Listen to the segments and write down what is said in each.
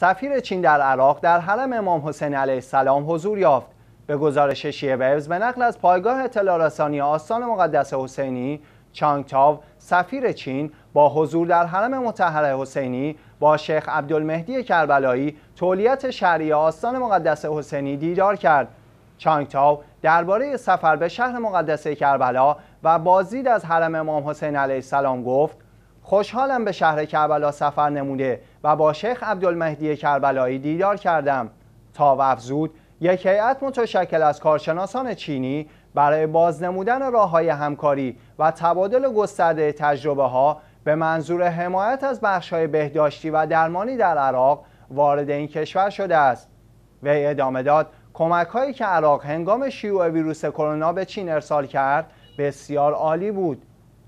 سفیر چین در عراق در حرم امام حسین علیه السلام حضور یافت به گزارش شیعه ویوز به نقل از پایگاه اطلاع آستان مقدس حسینی چانگتاو، سفیر چین با حضور در حرم مطهر حسینی با شیخ عبدالمهدی کربلایی تولیت شهری آستان مقدس حسینی دیدار کرد چانگتاو تاو درباره سفر به شهر مقدس کربلا و بازدید از حرم امام حسین علیه السلام گفت خوشحالم به شهر کربلا سفر نموده و با شیخ عبدالمهدی کربلایی دیدار کردم تا وفزود افزود یک هیئت متشکل از کارشناسان چینی برای بازنمودن راه های همکاری و تبادل گسترده تجربه ها به منظور حمایت از بخش های بهداشتی و درمانی در عراق وارد این کشور شده است وی ادامه داد کمک هایی که عراق هنگام شیوع ویروس کرونا به چین ارسال کرد بسیار عالی بود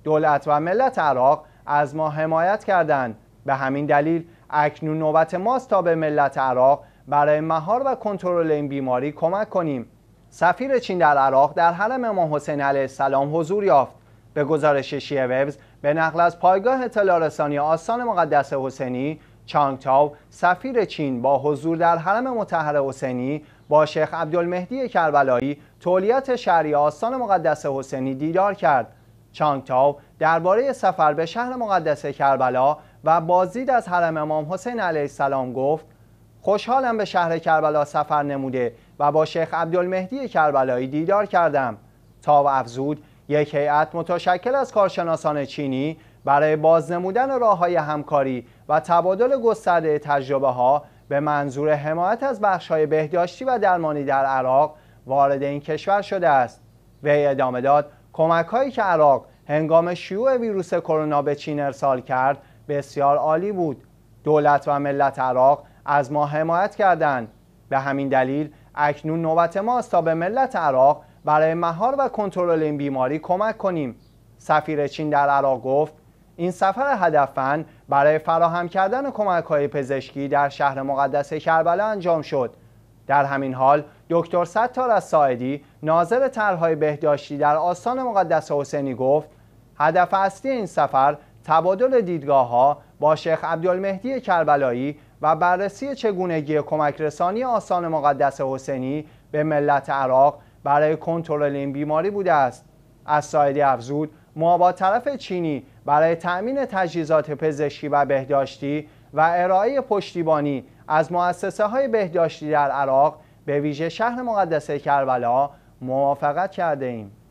دولت و ملت عراق از ما حمایت کردند به همین دلیل اکنون نوبت ماست تا به ملت عراق برای مهار و کنترل این بیماری کمک کنیم سفیر چین در عراق در حرم امام حسین علیه السلام حضور یافت به گزارش شیعه وبز به نقل از پایگاه اطلاع رسانی آستان مقدس حسینی چانگ تاو سفیر چین با حضور در حرم مطهر حسینی با شیخ عبدالمهدی کربلایی تولیت شهری آستان مقدس حسینی دیدار کرد چانگتاو درباره سفر به شهر مقدس کربلا و بازدید از حرم امام حسین علیه السلام گفت خوشحالم به شهر کربلا سفر نموده و با شیخ عبدالمهدی کربلایی دیدار کردم تا و افزود یک هیئت متشکل از کارشناسان چینی برای بازنمودن راه های همکاری و تبادل گسترده تجربه ها به منظور حمایت از بخش های بهداشتی و درمانی در عراق وارد این کشور شده است وی ادامه داد کمک هایی که عراق هنگام شیوع ویروس کرونا به چین ارسال کرد بسیار عالی بود دولت و ملت عراق از ما حمایت کردند به همین دلیل اکنون نوبت ماست تا به ملت عراق برای مهار و کنترل این بیماری کمک کنیم سفیر چین در عراق گفت این سفر هدفا برای فراهم کردن کمک های پزشکی در شهر مقدس کربلا انجام شد در همین حال دکتر ستار از ساعدی ناظر طرحهای بهداشتی در آستان مقدس حسینی گفت هدف اصلی این سفر تبادل دیدگاه ها با شیخ عبدالمهدی کربلایی و بررسی چگونگی کمک رسانی آسان مقدس حسینی به ملت عراق برای کنترل این بیماری بوده است از سایدی افزود ما با طرف چینی برای تأمین تجهیزات پزشکی و بهداشتی و ارائه پشتیبانی از مؤسسه های بهداشتی در عراق به ویژه شهر مقدس کربلا موافقت کرده ایم.